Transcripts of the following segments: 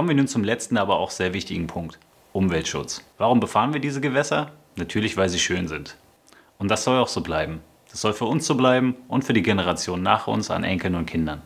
Kommen wir nun zum letzten, aber auch sehr wichtigen Punkt. Umweltschutz. Warum befahren wir diese Gewässer? Natürlich, weil sie schön sind. Und das soll auch so bleiben. Das soll für uns so bleiben und für die Generation nach uns an Enkeln und Kindern.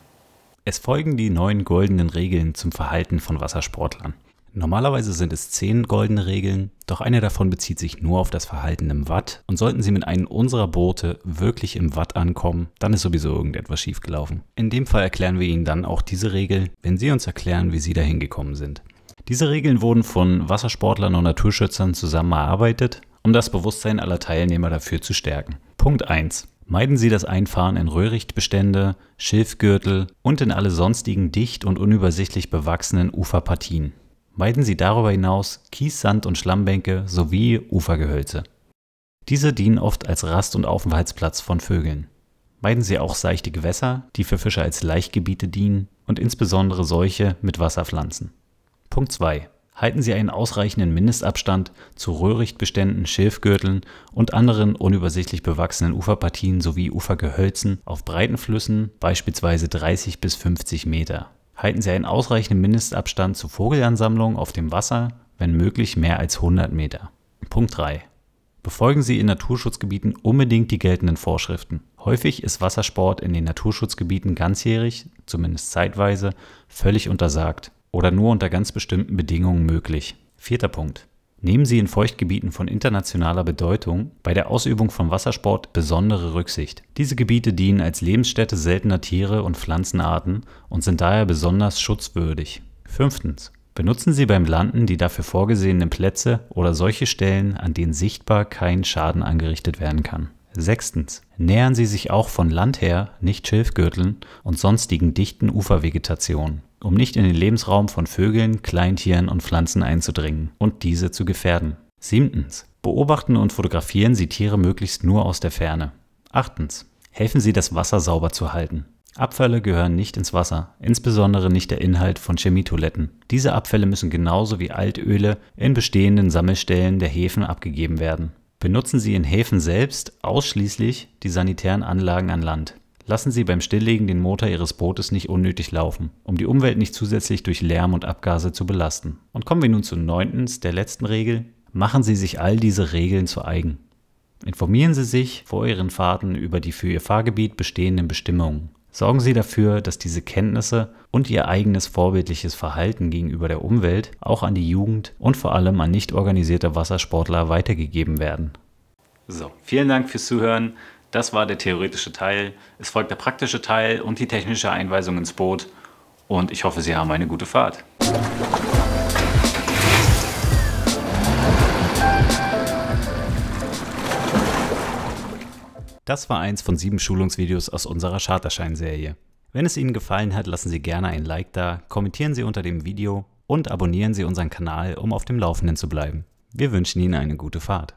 Es folgen die neuen goldenen Regeln zum Verhalten von Wassersportlern. Normalerweise sind es zehn goldene Regeln, doch eine davon bezieht sich nur auf das Verhalten im Watt und sollten Sie mit einem unserer Boote wirklich im Watt ankommen, dann ist sowieso irgendetwas schiefgelaufen. In dem Fall erklären wir Ihnen dann auch diese Regel, wenn Sie uns erklären, wie Sie dahin gekommen sind. Diese Regeln wurden von Wassersportlern und Naturschützern zusammen erarbeitet, um das Bewusstsein aller Teilnehmer dafür zu stärken. Punkt 1. Meiden Sie das Einfahren in Röhrichtbestände, Schilfgürtel und in alle sonstigen dicht und unübersichtlich bewachsenen Uferpartien meiden Sie darüber hinaus Kies, Sand und Schlammbänke sowie Ufergehölze. Diese dienen oft als Rast- und Aufenthaltsplatz von Vögeln. Meiden Sie auch seichte Gewässer, die für Fische als Laichgebiete dienen und insbesondere solche mit Wasserpflanzen. Punkt 2. Halten Sie einen ausreichenden Mindestabstand zu Röhrichtbeständen, Schilfgürteln und anderen unübersichtlich bewachsenen Uferpartien sowie Ufergehölzen auf breiten Flüssen, beispielsweise 30 bis 50 Meter halten Sie einen ausreichenden Mindestabstand zu Vogelansammlungen auf dem Wasser, wenn möglich mehr als 100 Meter. Punkt 3. Befolgen Sie in Naturschutzgebieten unbedingt die geltenden Vorschriften. Häufig ist Wassersport in den Naturschutzgebieten ganzjährig, zumindest zeitweise, völlig untersagt oder nur unter ganz bestimmten Bedingungen möglich. Vierter Punkt. Nehmen Sie in Feuchtgebieten von internationaler Bedeutung bei der Ausübung von Wassersport besondere Rücksicht. Diese Gebiete dienen als Lebensstätte seltener Tiere und Pflanzenarten und sind daher besonders schutzwürdig. Fünftens. Benutzen Sie beim Landen die dafür vorgesehenen Plätze oder solche Stellen, an denen sichtbar kein Schaden angerichtet werden kann. Sechstens. Nähern Sie sich auch von Land her nicht Schilfgürteln und sonstigen dichten Ufervegetationen, um nicht in den Lebensraum von Vögeln, Kleintieren und Pflanzen einzudringen und diese zu gefährden. Siebtens. Beobachten und fotografieren Sie Tiere möglichst nur aus der Ferne. Achtens. Helfen Sie, das Wasser sauber zu halten. Abfälle gehören nicht ins Wasser, insbesondere nicht der Inhalt von Chemietoiletten. Diese Abfälle müssen genauso wie Altöle in bestehenden Sammelstellen der Häfen abgegeben werden. Benutzen Sie in Häfen selbst ausschließlich die sanitären Anlagen an Land. Lassen Sie beim Stilllegen den Motor Ihres Bootes nicht unnötig laufen, um die Umwelt nicht zusätzlich durch Lärm und Abgase zu belasten. Und kommen wir nun zu neuntens, der letzten Regel. Machen Sie sich all diese Regeln zu eigen. Informieren Sie sich vor Ihren Fahrten über die für Ihr Fahrgebiet bestehenden Bestimmungen. Sorgen Sie dafür, dass diese Kenntnisse und Ihr eigenes vorbildliches Verhalten gegenüber der Umwelt auch an die Jugend und vor allem an nicht organisierte Wassersportler weitergegeben werden. So, vielen Dank fürs Zuhören. Das war der theoretische Teil. Es folgt der praktische Teil und die technische Einweisung ins Boot. Und ich hoffe, Sie haben eine gute Fahrt. Das war eins von sieben Schulungsvideos aus unserer Charterschein-Serie. Wenn es Ihnen gefallen hat, lassen Sie gerne ein Like da, kommentieren Sie unter dem Video und abonnieren Sie unseren Kanal, um auf dem Laufenden zu bleiben. Wir wünschen Ihnen eine gute Fahrt.